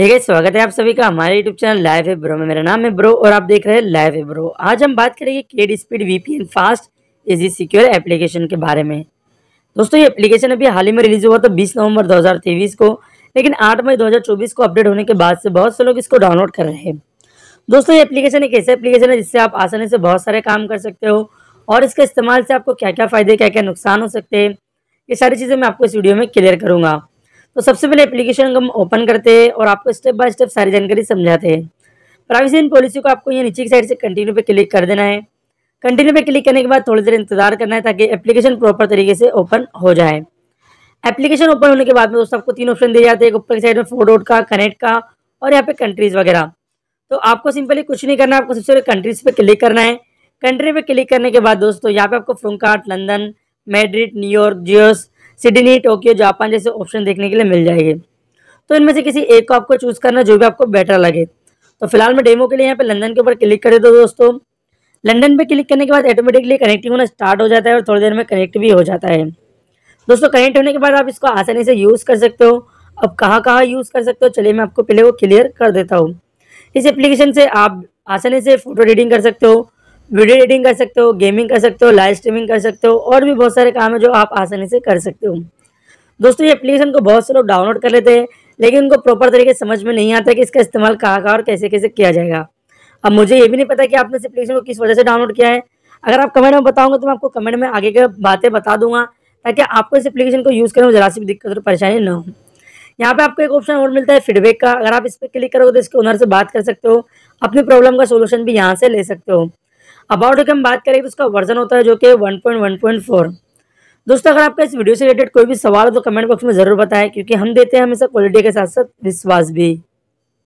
hey स्वागत है आप सभी का हमारे YouTube चैनल लाइव है ब्रो में मेरा नाम है ब्रो और आप देख रहे हैं लाइव है ब्रो आज हम बात करेंगे केड speed VPN fast easy secure application के बारे में दोस्तों ये एप्लीकेशन अभी हाल ही में रिलीज हुआ था 20 नवंबर 2023 को लेकिन 8 मई 2024 को अपडेट होने के बाद से बहुत से लोग इसको डाउनलोड कर रहे हैं दोस्तों ये एप्लीकेशन एक ऐसा एप्लीकेशन है जिससे आप आसानी से बहुत सारे काम कर सकते हो और इसके इस्तेमाल से आपको क्या क्या फ़ायदे क्या क्या नुकसान हो सकते हैं ये सारी चीज़ें मैं आपको इस वीडियो में क्लियर करूँगा तो सबसे पहले एप्लीकेशन को हम ओपन करते हैं और आपको स्टेप बाय स्टेप सारी जानकारी समझाते हैं प्राइवेसी एंड पॉलिसी को आपको ये नीचे की साइड से कंटिन्यू पे क्लिक कर देना है कंटिन्यू पे क्लिक करने के बाद थोड़ी देर इंतजार करना है ताकि एप्लीकेशन प्रॉपर तरीके से ओपन हो जाए एप्लीकेशन ओपन होने के बाद में दोस्तों आपको तीन ऑप्शन दिए जाते हैं ऊपर की साइड में फोर डॉट का कनेक्ट का और यहाँ पे कंट्रीज़ वगैरह तो आपको सिंपली कुछ नहीं करना है आपको सबसे पहले कंट्रीज़ पे क्लिक करना है कंट्री पे क्लिक करने के बाद दोस्तों यहाँ पे आपको फ्रंकार्ट लंदन मेड्रिड न्यूयॉर्क जियोस सिडनी टोक्यो जापान जैसे ऑप्शन देखने के लिए मिल जाएंगे तो इनमें से किसी एक को आपको चूज़ करना जो भी आपको बेटर लगे तो फिलहाल मैं डेमो के लिए यहाँ पे लंदन के ऊपर क्लिक कर देता हूँ दोस्तों लंदन पे क्लिक करने के बाद ऑटोमेटिकली कनेक्टिंग होना स्टार्ट हो जाता है और थोड़ी देर में कनेक्ट भी हो जाता है दोस्तों कनेक्ट होने के बाद आप इसको आसानी से यूज़ कर सकते हो अब कहाँ कहाँ यूज़ कर सकते हो चलिए मैं आपको पहले वो क्लियर कर देता हूँ इस एप्लीकेशन से आप आसानी से फ़ोटो एडिटिंग कर सकते हो वीडियो एडिटिंग कर सकते हो गेमिंग कर सकते हो लाइव स्ट्रीमिंग कर सकते हो और भी बहुत सारे काम है जो आप आसानी से कर सकते हो दोस्तों ये एप्लीकेशन को बहुत से लोग डाउनलोड कर लेते हैं लेकिन उनको प्रॉपर तरीके से समझ में नहीं आता कि इसका इस्तेमाल कहाँ कहाँ और कैसे कैसे किया जाएगा अब मुझे ये भी नहीं पता कि आपने इस एप्लीकेशन को किस वजह से डाउनलोड किया है अगर आप कमेंट में बताओगे तो मैं आपको कमेंट में आगे की बातें बता दूंगा ताकि आपको इस एप्लीकेशन को यूज़ करने में जरा सी भी दिक्कत और परेशानी न हो यहाँ पे आपको एक ऑप्शन और मिलता है फीडबैक का अगर आप इस पर क्लिक करोगे तो इसके ओनर से बात कर सकते हो अपनी प्रॉब्लम का सोल्यूशन भी यहाँ से ले सकते हो अबाउट अगर हम बात करें तो उसका वर्जन होता है जो कि one point one point four दोस्तों अगर आपका इस वीडियो से रिलेटेड कोई भी सवाल हो तो कमेंट बॉक्स में ज़रूर बताएं क्योंकि हम देते हैं हमेशा क्वालिटी के साथ साथ विश्वास भी